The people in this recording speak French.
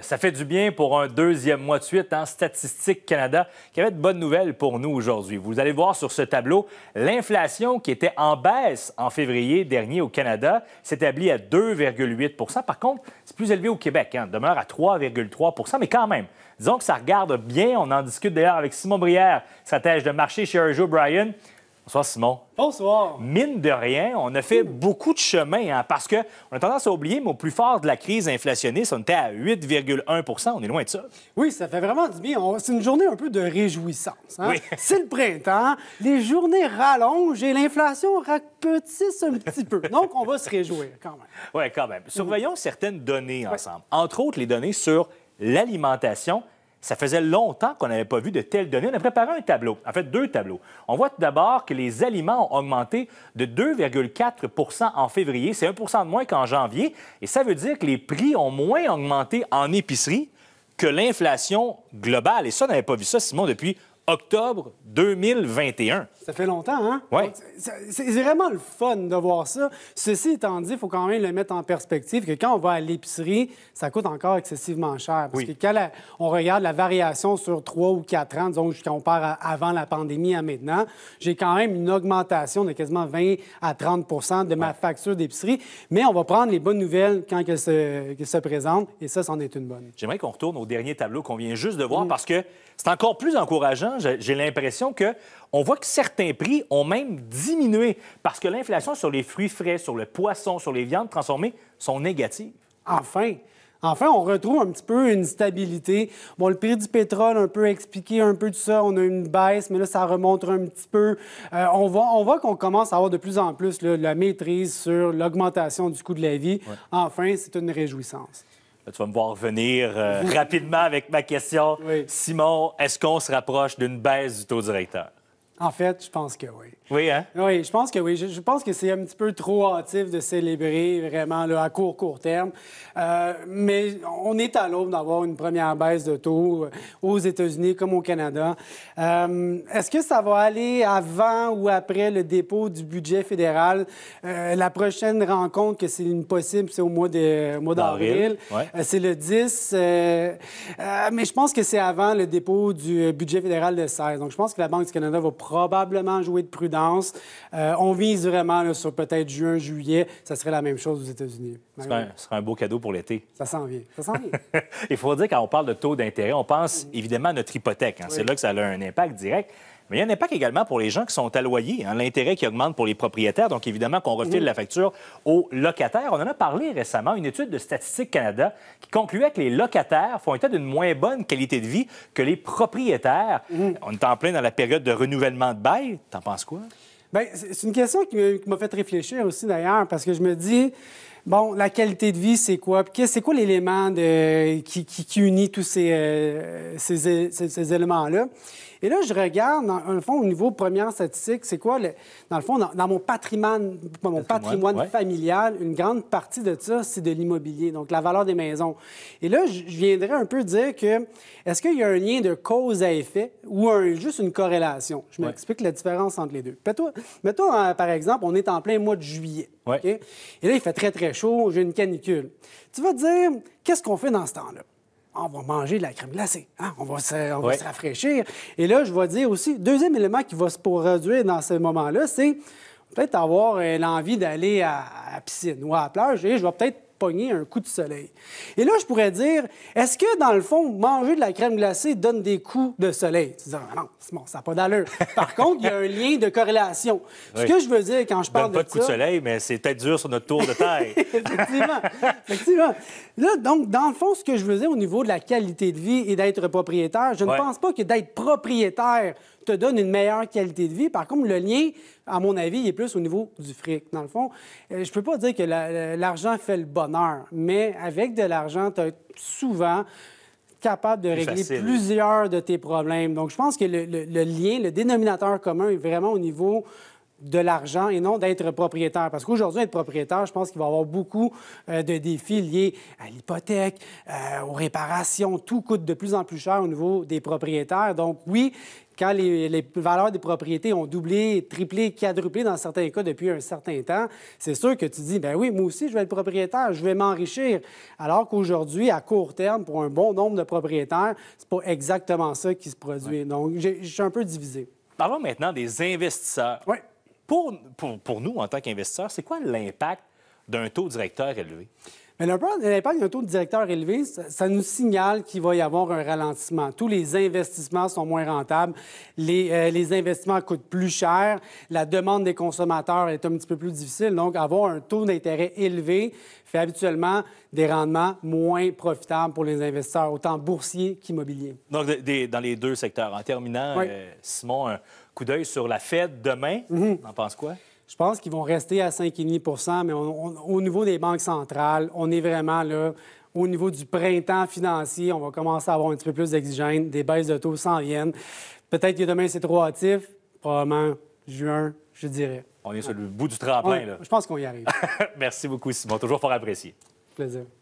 Ça fait du bien pour un deuxième mois de suite en hein, Statistique Canada qui avait de bonnes nouvelles pour nous aujourd'hui. Vous allez voir sur ce tableau l'inflation qui était en baisse en février dernier au Canada s'établit à 2,8 Par contre, c'est plus élevé au Québec, hein, demeure à 3,3 mais quand même, disons que ça regarde bien. On en discute d'ailleurs avec Simon Brière, stratège de marché chez Joe Bryan. Bonsoir Simon. Bonsoir. Mine de rien, on a fait beaucoup de chemin hein, parce qu'on a tendance à oublier, mais au plus fort de la crise inflationniste, on était à 8,1 On est loin de ça. Oui, ça fait vraiment du bien. C'est une journée un peu de réjouissance. Hein. C'est le printemps, les journées rallongent et l'inflation rapetisse un petit peu. Donc, on va se réjouir quand même. Oui, quand même. Mmh. Surveillons certaines données ensemble. Entre autres, les données sur l'alimentation ça faisait longtemps qu'on n'avait pas vu de telles données. On a préparé un tableau, en fait deux tableaux. On voit tout d'abord que les aliments ont augmenté de 2,4 en février. C'est 1 de moins qu'en janvier. Et ça veut dire que les prix ont moins augmenté en épicerie que l'inflation globale. Et ça, on n'avait pas vu ça, Simon, depuis octobre 2021. Ça fait longtemps, hein? Oui. C'est vraiment le fun de voir ça. Ceci étant dit, il faut quand même le mettre en perspective que quand on va à l'épicerie, ça coûte encore excessivement cher. Parce que quand on regarde la variation sur trois ou quatre ans, disons, on part avant la pandémie à maintenant, j'ai quand même une augmentation de quasiment 20 à 30 de ma facture d'épicerie. Mais on va prendre les bonnes nouvelles quand elles se, présentent, et ça, c'en est une bonne. J'aimerais qu'on retourne au dernier tableau qu'on vient juste de voir mm. parce que c'est encore plus encourageant Hein? j'ai l'impression que on voit que certains prix ont même diminué parce que l'inflation sur les fruits frais, sur le poisson, sur les viandes transformées sont négatives. Enfin, Enfin, on retrouve un petit peu une stabilité. Bon, le prix du pétrole, un peu expliqué, un peu tout ça, on a une baisse, mais là, ça remonte un petit peu. Euh, on voit, qu'on commence à avoir de plus en plus la maîtrise sur l'augmentation du coût de la vie. Enfin, c'est une réjouissance tu vas me voir venir euh, rapidement avec ma question. Simon, est-ce qu'on se rapproche d'une baisse du taux directeur? En fait, je pense que oui. Oui, hein? Oui, je pense que oui. Je, pense que c'est un petit peu trop hâtif de célébrer vraiment à court, court terme. Euh, mais on est à l'aube d'avoir une première baisse de taux euh, aux États-Unis comme au Canada. Euh, est-ce que ça va aller avant ou après le dépôt du budget fédéral? la prochaine rencontre, que c'est une possible, c'est au mois d'avril. c'est le 10. mais je pense que c'est avant le dépôt du budget fédéral de 16. Donc, je pense que la Banque du Canada va probablement jouer de prudence. Euh, on vise vraiment sur peut-être juin, juillet. Ça serait la même chose aux États-Unis. Ce serait un, beau cadeau pour l'été. Ça s'en vient. Ça s'en vient. Il faut dire, quand on parle de taux d'intérêt, on pense mm. évidemment à notre hypothèque. Hein. C'est là que ça a un impact direct. Mais il y a un impact également pour les gens qui sont alloyés, hein, l'intérêt qui augmente pour les propriétaires. Donc, évidemment, qu'on refile mm-hmm. la facture aux locataires. On en a parlé récemment, une étude de Statistique Canada qui concluait que les locataires font état d'une moins bonne qualité de vie que les propriétaires. Mm-hmm. On est en plein dans la période de renouvellement de bail. T'en penses quoi? Ben, c'est une question qui m'a fait réfléchir aussi, d'ailleurs, parce que je me dis, Bon, la qualité de vie, c'est quoi? C'est quoi l'élément qui, unit tous euh, ces, éléments-là? Et là, je regarde, dans, fond, au niveau première statistique, c'est quoi, dans le fond, dans, mon patrimoine, familial, une grande partie de ça, c'est de l'immobilier, donc la valeur des maisons. Et là, je, viendrais un peu dire que, est-ce qu'il y a un lien de cause à effet ou juste une corrélation? Je m'explique la différence entre les deux. Mettons, toi euh, par exemple, on est en plein mois de juillet. Et là, il fait très, très j'ai une canicule. Tu vas dire, qu'est-ce qu'on fait dans ce temps-là? Ah, on va manger de la crème glacée, hein? on, va se, rafraîchir. Et là, je vais dire aussi, deuxième élément qui va se produire dans ce moment-là, c'est peut-être avoir euh, l'envie d'aller à, à la piscine ou à la plage et je vais peut-être un coup de soleil. Et là, je pourrais dire, est-ce que, dans le fond, manger de la crème glacée donne des coups de soleil? Tu dis, ah non, non, bon, ça n'a pas d'allure. Par contre, il y a un lien de corrélation. Ce que je veux dire quand je parle de pas de coups de soleil, mais c'est peut-être dur sur notre tour de taille. effectivement, effectivement. Là, donc, dans le fond, ce que je veux dire au niveau de la qualité de vie et d'être propriétaire, je ne pense pas que d'être propriétaire te donne une meilleure qualité de vie. Par contre, le lien à mon avis, il est plus au niveau du fric. Dans le fond, euh, je ne peux pas dire que l'argent fait le bonheur, mais avec de l'argent, tu es souvent capable de régler plusieurs de tes problèmes. Donc, je pense que le, lien, le dénominateur commun est vraiment au niveau de l'argent et non d'être propriétaire. Parce qu'aujourd'hui, être propriétaire, je pense qu'il va y avoir beaucoup euh, de défis liés à l'hypothèque, euh, aux réparations. Tout coûte de plus en plus cher au niveau des propriétaires. Donc oui, quand les, valeurs des propriétés ont doublé, triplé, quadruplé dans certains cas depuis un certain temps, c'est sûr que tu dis, ben oui, moi aussi, je vais être propriétaire, je vais m'enrichir. Alors qu'aujourd'hui, à court terme, pour un bon nombre de propriétaires, c'est pas exactement ça qui se produit. Donc, je suis un peu divisé. Parlons maintenant des investisseurs. Oui. Pour, nous, en tant qu'investisseurs, c'est quoi l'impact d'un taux directeur élevé? l'impact d'un taux directeur élevé, ça, nous signale qu'il va y avoir un ralentissement. Tous les investissements sont moins rentables, euh, les, investissements coûtent plus cher, la demande des consommateurs est un petit peu plus difficile. Donc, avoir un taux d'intérêt élevé fait habituellement des rendements moins profitables pour les investisseurs, autant boursiers qu'immobiliers. Donc, dans les deux secteurs. En terminant, euh, Simon, coup d'œil sur la Fed demain. On mhm. en pense quoi? Je pense qu'ils vont rester à 5,5 mais au niveau des banques centrales, on est vraiment là. Au niveau du printemps financier, on va commencer à avoir un petit peu plus d'exigence, Des baisses de taux s'en viennent. Peut-être que demain, c'est trop hâtif. Probablement juin, je dirais. On est sur le bout du tremplin, là. Je pense qu'on y arrive. Merci beaucoup, Simon. Toujours fort apprécié. Plaisir.